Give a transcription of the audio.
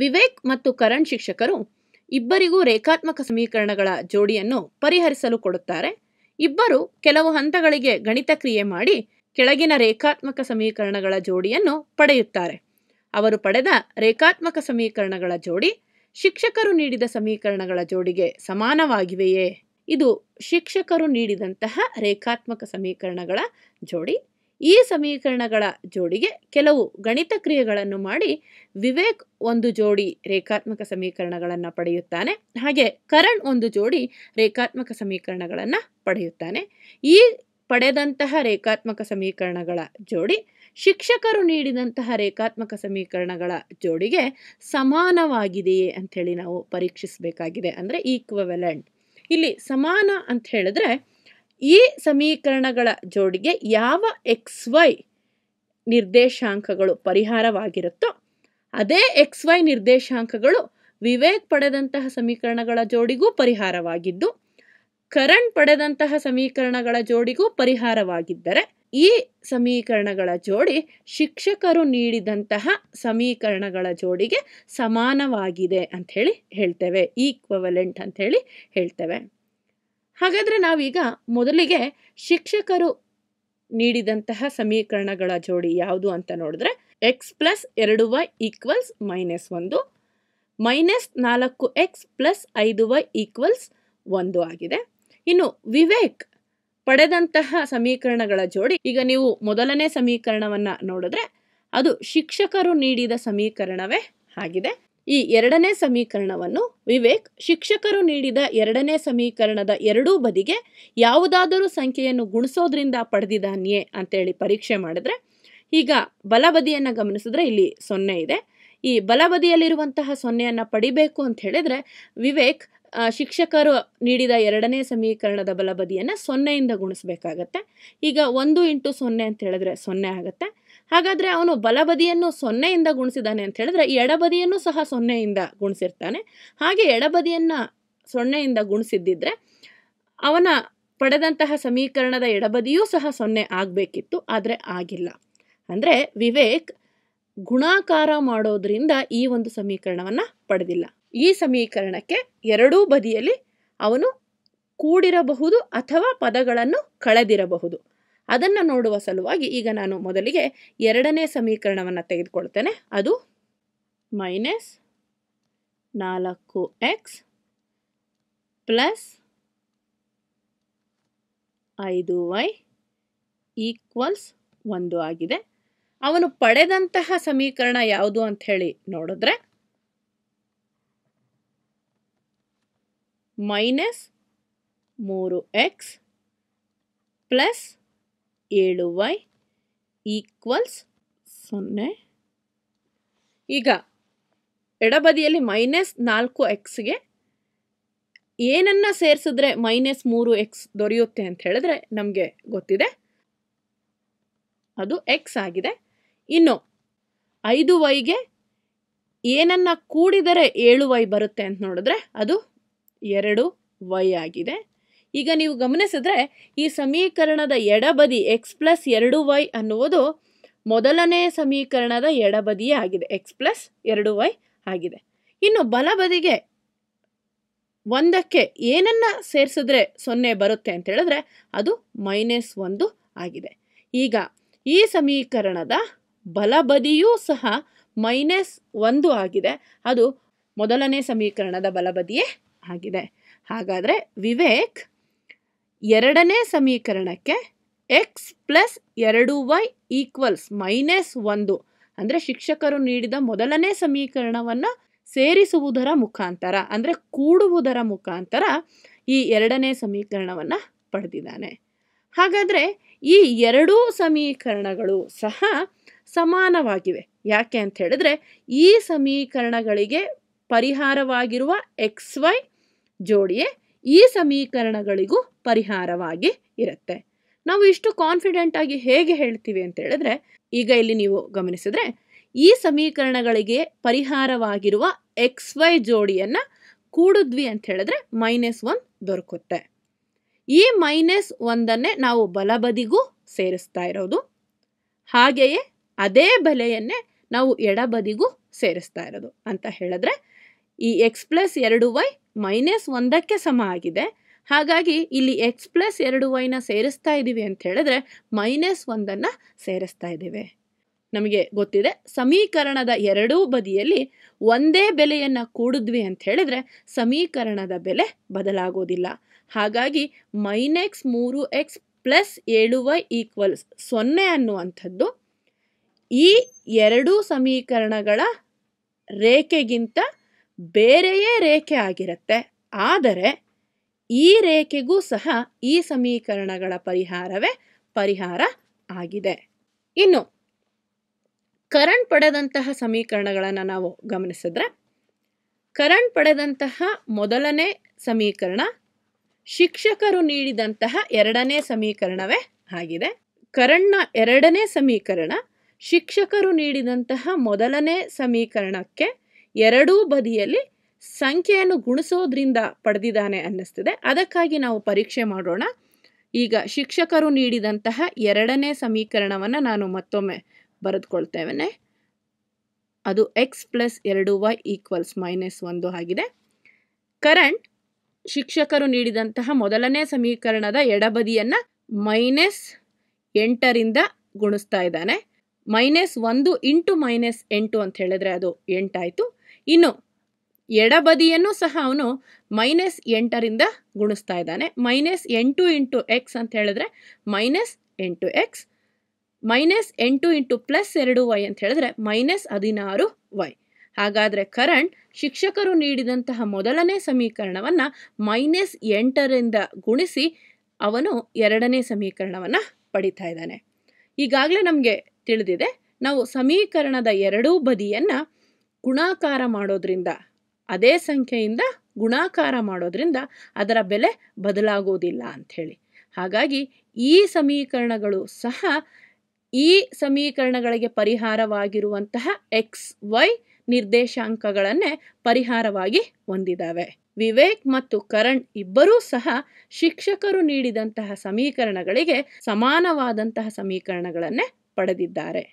ವಿವೇಕ್ ಮತ್ತು ಕರಣ್ ಶಿಕ್ಷಕರು ಇಬ್ಬರಿಗೂ ರೇಖಾತ್ಮಕ ಸಮೀಕರಣಗಳ ಜೋಡಿಯನ್ನು ಪರಿಹರಿಸಲು ಕೊಡುತ್ತಾರೆ ಇಬ್ಬರು ಕೆಲವು ಹಂತಗಳಿಗೆ ಗಣಿತ ಕ್ರಿಯೆ ಮಾಡಿ ಕೆಳಗಿನ ರೇಖಾತ್ಮಕ ಸಮೀಕರಣಗಳ ಜೋಡಿಯನ್ನು ಪಡೆಯುತ್ತಾರೆ ಅವರು ಪಡೆದ ರೇಖಾತ್ಮಕ ಸಮೀಕರಣಗಳ ಜೋಡಿ ಶಿಕ್ಷಕರು ನೀಡಿದ ಸಮೀಕರಣಗಳ ಜೋಡಿಗೆ ಸಮಾನವಾಗಿವೆಯೇ ಇದು ಶಿಕ್ಷಕರು ನೀಡಿದಂತಹ ರೇಖಾತ್ಮಕ ಸಮೀಕರಣಗಳ ಜೋಡಿ ಈ ಸಮೀಕರಣಗಳ ಜೋಡಿಗೆ ಕೆಲವು ಗಣಿತ ಕ್ರಿಯೆಗಳನ್ನು ಮಾಡಿ ವಿವೇಕ್ ಒಂದು ಜೋಡಿ ರೇಖಾತ್ಮಕ ಸಮೀಕರಣಗಳನ್ನು ಪಡೆಯುತ್ತಾನೆ ಹಾಗೆ ಕರಣ್ ಒಂದು ಜೋಡಿ ರೇಖಾತ್ಮಕ ಸಮೀಕರಣಗಳನ್ನು ಪಡೆಯುತ್ತಾನೆ ಈ ಪಡೆದಂತಹ ರೇಖಾತ್ಮಕ ಸಮೀಕರಣಗಳ ಜೋಡಿ ಶಿಕ್ಷಕರು ನೀಡಿದಂತಹ ರೇಖಾತ್ಮಕ ಸಮೀಕರಣಗಳ ಜೋಡಿಗೆ ಸಮಾನವಾಗಿದೆಯೇ ಅಂಥೇಳಿ ನಾವು ಪರೀಕ್ಷಿಸಬೇಕಾಗಿದೆ ಅಂದರೆ ಈಕ್ವವೆಲೆಂಟ್ ಇಲ್ಲಿ ಸಮಾನ ಅಂತ ಹೇಳಿದ್ರೆ ಈ ಸಮೀಕರಣಗಳ ಜೋಡಿಗೆ ಯಾವ ಎಕ್ಸ್ ವೈ ನಿರ್ದೇಶಾಂಕಗಳು ಪರಿಹಾರವಾಗಿರುತ್ತೋ ಅದೇ ಎಕ್ಸ್ ವೈ ನಿರ್ದೇಶಾಂಕಗಳು ವಿವೇಕ್ ಪಡೆದಂತಹ ಸಮೀಕರಣಗಳ ಜೋಡಿಗೂ ಪರಿಹಾರವಾಗಿದ್ದು ಕರಣ್ ಪಡೆದಂತಹ ಸಮೀಕರಣಗಳ ಜೋಡಿಗೂ ಪರಿಹಾರವಾಗಿದ್ದರೆ ಈ ಸಮೀಕರಣಗಳ ಜೋಡಿ ಶಿಕ್ಷಕರು ನೀಡಿದಂತಹ ಸಮೀಕರಣಗಳ ಜೋಡಿಗೆ ಸಮಾನವಾಗಿದೆ ಅಂಥೇಳಿ ಹೇಳ್ತೇವೆ ಈಕ್ವಲೆಂಟ್ ಅಂಥೇಳಿ ಹೇಳ್ತೇವೆ ಹಾಗಾದರೆ ನಾವೀಗ ಮೊದಲಿಗೆ ಶಿಕ್ಷಕರು ನೀಡಿದಂತಹ ಸಮೀಕರಣಗಳ ಜೋಡಿ ಯಾವುದು ಅಂತ ನೋಡಿದ್ರೆ ಎಕ್ಸ್ ಪ್ಲಸ್ ಎರಡು ವೈ ಈಕ್ವಲ್ಸ್ ಮೈನಸ್ ಒಂದು ಮೈನಸ್ ನಾಲ್ಕು ಎಕ್ಸ್ ಪ್ಲಸ್ ಐದು ವೈ ಈಕ್ವಲ್ಸ್ ಒಂದು ಆಗಿದೆ ಇನ್ನು ವಿವೇಕ್ ಪಡೆದಂತಹ ಸಮೀಕರಣಗಳ ಜೋಡಿ ಈಗ ನೀವು ಮೊದಲನೇ ಸಮೀಕರಣವನ್ನು ನೋಡಿದ್ರೆ ಅದು ಶಿಕ್ಷಕರು ನೀಡಿದ ಸಮೀಕರಣವೇ ಆಗಿದೆ ಈ ಎರಡನೇ ಸಮೀಕರಣವನ್ನು ವಿವೇಕ್ ಶಿಕ್ಷಕರು ನೀಡಿದ ಎರಡನೇ ಸಮೀಕರಣದ ಎರಡೂ ಬದಿಗೆ ಯಾವುದಾದರೂ ಸಂಖ್ಯೆಯನ್ನು ಗುಣಿಸೋದ್ರಿಂದ ಪಡೆದಿದ್ದಾನಿಯೇ ಅಂತೇಳಿ ಪರೀಕ್ಷೆ ಮಾಡಿದ್ರೆ ಈಗ ಬಲಬದಿಯನ್ನು ಗಮನಿಸಿದ್ರೆ ಇಲ್ಲಿ ಸೊನ್ನೆ ಇದೆ ಈ ಬಲಬದಿಯಲ್ಲಿರುವಂತಹ ಸೊನ್ನೆಯನ್ನು ಪಡಿಬೇಕು ಅಂತ ಹೇಳಿದ್ರೆ ವಿವೇಕ್ ಶಿಕ್ಷಕರು ನೀಡಿದ ಎರಡನೇ ಸಮೀಕರಣದ ಬಲಬದಿಯನ್ನು ಸೊನ್ನೆಯಿಂದ ಗುಣಿಸಬೇಕಾಗತ್ತೆ ಈಗ ಒಂದು ಇಂಟು ಸೊನ್ನೆ ಅಂತ ಹೇಳಿದ್ರೆ ಸೊನ್ನೆ ಆಗುತ್ತೆ ಹಾಗಾದರೆ ಅವನು ಬಲಬದಿಯನ್ನು ಸೊನ್ನೆಯಿಂದ ಗುಣಿಸಿದ್ದಾನೆ ಅಂತ ಹೇಳಿದ್ರೆ ಎಡಬದಿಯನ್ನು ಸಹ ಸೊನ್ನೆಯಿಂದ ಗುಣಿಸಿರ್ತಾನೆ ಹಾಗೆ ಎಡಬದಿಯನ್ನು ಸೊನ್ನೆಯಿಂದ ಗುಣಿಸಿದ್ದಿದ್ರೆ ಅವನ ಪಡೆದಂತಹ ಸಮೀಕರಣದ ಎಡಬದಿಯೂ ಸಹ ಸೊನ್ನೆ ಆಗಬೇಕಿತ್ತು ಆದರೆ ಆಗಿಲ್ಲ ಅಂದರೆ ವಿವೇಕ್ ಗುಣಾಕಾರ ಮಾಡೋದರಿಂದ ಈ ಒಂದು ಸಮೀಕರಣವನ್ನು ಪಡೆದಿಲ್ಲ ಈ ಸಮೀಕರಣಕ್ಕೆ ಎರಡೂ ಬದಿಯಲ್ಲಿ ಅವನು ಕೂಡಿರಬಹುದು ಅಥವಾ ಪದಗಳನ್ನು ಕಳೆದಿರಬಹುದು ಅದನ್ನು ನೋಡುವ ಸಲುವಾಗಿ ಈಗ ನಾನು ಮೊದಲಿಗೆ ಎರಡನೇ ಸಮೀಕರಣವನ್ನು ತೆಗೆದುಕೊಳ್ತೇನೆ ಅದು ಮೈನಸ್ ನಾಲ್ಕು ಎಕ್ಸ್ ಪ್ಲಸ್ ಐದು ವೈ ಈಕ್ವಲ್ಸ್ ಒಂದು ಆಗಿದೆ ಅವನು ಪಡೆದಂತಹ ಸಮೀಕರಣ ಯಾವುದು ಅಂಥೇಳಿ ನೋಡಿದ್ರೆ ಮೈನಸ್ ಮೂರು ಎಕ್ಸ್ ಪ್ಲಸ್ ಏಳು ವೈ ಈಕ್ವಲ್ಸ್ ಸೊನ್ನೆ ಈಗ ಎಡಬದಿಯಲ್ಲಿ ಮೈನಸ್ ನಾಲ್ಕು ಎಕ್ಸ್ಗೆ ಏನನ್ನು ಸೇರಿಸಿದ್ರೆ ಮೈನಸ್ ಮೂರು ಎಕ್ಸ್ ದೊರೆಯುತ್ತೆ ಅಂತ ಹೇಳಿದ್ರೆ ನಮಗೆ ಗೊತ್ತಿದೆ ಅದು ಎಕ್ಸ್ ಆಗಿದೆ ಇನ್ನು ಐದು ವೈಗೆ ಏನನ್ನು ಕೂಡಿದರೆ ಏಳು ವೈ ಬರುತ್ತೆ ಅಂತ ನೋಡಿದ್ರೆ ಅದು ಎರಡು ವೈ ಆಗಿದೆ ಈಗ ನೀವು ಗಮನಿಸಿದ್ರೆ ಈ ಸಮೀಕರಣದ ಎಡಬದಿ ಎಕ್ಸ್ ಪ್ಲಸ್ ಎರಡು ವೈ ಅನ್ನುವುದು ಮೊದಲನೇ ಸಮೀಕರಣದ ಎಡಬದಿಯೇ ಆಗಿದೆ ಎಕ್ಸ್ ಪ್ಲಸ್ ಎರಡು ವೈ ಆಗಿದೆ ಇನ್ನು ಬಲಬದಿಗೆ ಒಂದಕ್ಕೆ ಏನನ್ನು ಸೇರಿಸಿದ್ರೆ ಸೊನ್ನೆ ಬರುತ್ತೆ ಅಂತ ಹೇಳಿದ್ರೆ ಅದು ಮೈನಸ್ ಒಂದು ಆಗಿದೆ ಈಗ ಈ ಸಮೀಕರಣದ ಬಲಬದಿಯೂ ಸಹ ಮೈನಸ್ ಒಂದು ಆಗಿದೆ ಅದು ಮೊದಲನೇ ಸಮೀಕರಣದ ಬಲಬದಿಯೇ ಆಗಿದೆ ಹಾಗಾದರೆ ವಿವೇಕ್ ಎರಡನೇ ಸಮೀಕರಣಕ್ಕೆ ಎಕ್ಸ್ ಪ್ಲಸ್ ಎರಡು ವೈ ಈಕ್ವಲ್ಸ್ ಮೈನಸ್ ಒಂದು ಅಂದರೆ ಶಿಕ್ಷಕರು ನೀಡಿದ ಮೊದಲನೇ ಸಮೀಕರಣವನ್ನು ಸೇರಿಸುವುದರ ಮುಖಾಂತರ ಅಂದರೆ ಕೂಡುವುದರ ಮುಖಾಂತರ ಈ ಎರಡನೇ ಸಮೀಕರಣವನ್ನು ಪಡೆದಿದ್ದಾನೆ ಹಾಗಾದರೆ ಈ ಎರಡೂ ಸಮೀಕರಣಗಳು ಸಹ ಸಮಾನವಾಗಿವೆ ಯಾಕೆ ಅಂತ ಹೇಳಿದ್ರೆ ಈ ಸಮೀಕರಣಗಳಿಗೆ ಪರಿಹಾರವಾಗಿರುವ ಎಕ್ಸ್ ವೈ ಜೋಡಿಯೇ ಈ ಸಮೀಕರಣಗಳಿಗೂ ಪರಿಹಾರವಾಗಿ ಇರುತ್ತೆ ನಾವು ಇಷ್ಟು ಕಾನ್ಫಿಡೆಂಟ್ ಆಗಿ ಹೇಗೆ ಹೇಳ್ತೀವಿ ಅಂತ ಹೇಳಿದ್ರೆ ಈಗ ಇಲ್ಲಿ ನೀವು ಗಮನಿಸಿದ್ರೆ ಈ ಸಮೀಕರಣಗಳಿಗೆ ಪರಿಹಾರವಾಗಿರುವ ಎಕ್ಸ್ ವೈ ಜೋಡಿಯನ್ನು ಕೂಡಿದ್ವಿ ಅಂತ ಹೇಳಿದ್ರೆ ಮೈನಸ್ ಒನ್ ದೊರಕುತ್ತೆ ಈ ಮೈನಸ್ ಒಂದನ್ನೇ ನಾವು ಬಲಬದಿಗೂ ಸೇರಿಸ್ತಾ ಇರೋದು ಹಾಗೆಯೇ ಅದೇ ಬೆಲೆಯನ್ನೇ ನಾವು ಎಡಬದಿಗೂ ಸೇರಿಸ್ತಾ ಇರೋದು ಅಂತ ಹೇಳಿದ್ರೆ ಈ ಎಕ್ಸ್ ಪ್ಲಸ್ ಎರಡು ವೈ ಮೈನಸ್ ಒಂದಕ್ಕೆ ಸಮ ಆಗಿದೆ ಹಾಗಾಗಿ ಇಲ್ಲಿ ಎಕ್ಸ್ ಪ್ಲಸ್ ಎರಡು ವೈನ ಸೇರಿಸ್ತಾ ಇದ್ದೀವಿ ಅಂತ ಹೇಳಿದ್ರೆ ಮೈನಸ್ ಒಂದನ್ನು ಸೇರಿಸ್ತಾ ಇದ್ದೀವಿ ನಮಗೆ ಗೊತ್ತಿದೆ ಸಮೀಕರಣದ ಎರಡೂ ಬದಿಯಲ್ಲಿ ಒಂದೇ ಬೆಲೆಯನ್ನು ಕೂಡಿದ್ವಿ ಅಂತ ಹೇಳಿದ್ರೆ ಸಮೀಕರಣದ ಬೆಲೆ ಬದಲಾಗೋದಿಲ್ಲ ಹಾಗಾಗಿ ಮೈನೆಕ್ಸ್ ಮೂರು ಎಕ್ಸ್ ಪ್ಲಸ್ ಏಳು ವೈ ಈಕ್ವಲ್ಸ್ ಸೊನ್ನೆ ಅನ್ನುವಂಥದ್ದು ಈ ಎರಡೂ ಸಮೀಕರಣಗಳ ರೇಖೆಗಿಂತ ಬೇರೆಯೇ ರೇಖೆ ಆಗಿರುತ್ತೆ ಆದರೆ ಈ ರೇಖೆಗೂ ಸಹ ಈ ಸಮೀಕರಣಗಳ ಪರಿಹಾರವೇ ಪರಿಹಾರ ಆಗಿದೆ ಇನ್ನು ಕರಣ್ ಪಡೆದಂತಹ ಸಮೀಕರಣಗಳನ್ನು ನಾವು ಗಮನಿಸಿದ್ರೆ ಕರಣ್ ಪಡೆದಂತಹ ಮೊದಲನೇ ಸಮೀಕರಣ ಶಿಕ್ಷಕರು ನೀಡಿದಂತಹ ಎರಡನೇ ಸಮೀಕರಣವೇ ಆಗಿದೆ ಕರಣ್ನ ಎರಡನೇ ಸಮೀಕರಣ ಶಿಕ್ಷಕರು ನೀಡಿದಂತಹ ಮೊದಲನೇ ಸಮೀಕರಣಕ್ಕೆ ಎರಡೂ ಬದಿಯಲ್ಲಿ ಸಂಖ್ಯೆಯನ್ನು ಗುಣಿಸೋದ್ರಿಂದ ಪಡೆದಿದ್ದಾನೆ ಅನ್ನಿಸ್ತಿದೆ ಅದಕ್ಕಾಗಿ ನಾವು ಪರೀಕ್ಷೆ ಮಾಡೋಣ ಈಗ ಶಿಕ್ಷಕರು ನೀಡಿದಂತಹ ಎರಡನೇ ಸಮೀಕರಣವನ್ನು ನಾನು ಮತ್ತೊಮ್ಮೆ ಬರೆದುಕೊಳ್ತೇವೆ ಅದು ಎಕ್ಸ್ ಪ್ಲಸ್ ಎರಡು ವೈ ಈಕ್ವಲ್ಸ್ ಮೈನಸ್ ಒಂದು ಆಗಿದೆ ಕರೆಂಟ್ ಶಿಕ್ಷಕರು ನೀಡಿದಂತಹ ಮೊದಲನೇ ಸಮೀಕರಣದ ಎಡಬದಿಯನ್ನು ಮೈನಸ್ ಎಂಟರಿಂದ ಗುಣಿಸ್ತಾ ಇದ್ದಾನೆ ಮೈನಸ್ ಒಂದು ಇಂಟು ಮೈನಸ್ ಎಂಟು ಅಂತ ಹೇಳಿದ್ರೆ ಅದು ಎಂಟಾಯಿತು ಇನ್ನು ಎಡಬದಿಯನ್ನು ಸಹ ಅವನು ಮೈನಸ್ ಎಂಟರಿಂದ ಗುಣಿಸ್ತಾ ಇದ್ದಾನೆ ಮೈನಸ್ ಎಂಟು ಇಂಟು ಎಕ್ಸ್ ಅಂತ ಹೇಳಿದ್ರೆ ಮೈನಸ್ ಎಂಟು ಎಕ್ಸ್ ಮೈನಸ್ ಎಂಟು ಇಂಟು ಪ್ಲಸ್ ಎರಡು ವೈ ಅಂತ ಹೇಳಿದ್ರೆ ಮೈನಸ್ ಹದಿನಾರು ವೈ ಹಾಗಾದರೆ ಕರಣ್ ಶಿಕ್ಷಕರು ನೀಡಿದಂತಹ ಮೊದಲನೇ ಸಮೀಕರಣವನ್ನು ಮೈನಸ್ ಎಂಟರಿಂದ ಗುಣಿಸಿ ಅವನು ಎರಡನೇ ಸಮೀಕರಣವನ್ನು ಪಡಿತಾ ಇದ್ದಾನೆ ಈಗಾಗಲೇ ನಮಗೆ ತಿಳಿದಿದೆ ನಾವು ಸಮೀಕರಣದ ಎರಡೂ ಬದಿಯನ್ನು ಗುಣಾಕಾರ ಮಾಡೋದ್ರಿಂದ ಅದೇ ಸಂಖ್ಯೆಯಿಂದ ಗುಣಾಕಾರ ಮಾಡೋದ್ರಿಂದ ಅದರ ಬೆಲೆ ಬದಲಾಗೋದಿಲ್ಲ ಅಂಥೇಳಿ ಹಾಗಾಗಿ ಈ ಸಮೀಕರಣಗಳು ಸಹ ಈ ಸಮೀಕರಣಗಳಿಗೆ ಪರಿಹಾರವಾಗಿರುವಂತಹ ಎಕ್ಸ್ ವೈ ನಿರ್ದೇಶಾಂಕಗಳನ್ನೇ ಪರಿಹಾರವಾಗಿ ಹೊಂದಿದ್ದಾವೆ ವಿವೇಕ್ ಮತ್ತು ಕರಣ್ ಇಬ್ಬರೂ ಸಹ ಶಿಕ್ಷಕರು ನೀಡಿದಂತಹ ಸಮೀಕರಣಗಳಿಗೆ ಸಮಾನವಾದಂತಹ ಸಮೀಕರಣಗಳನ್ನೇ ಪಡೆದಿದ್ದಾರೆ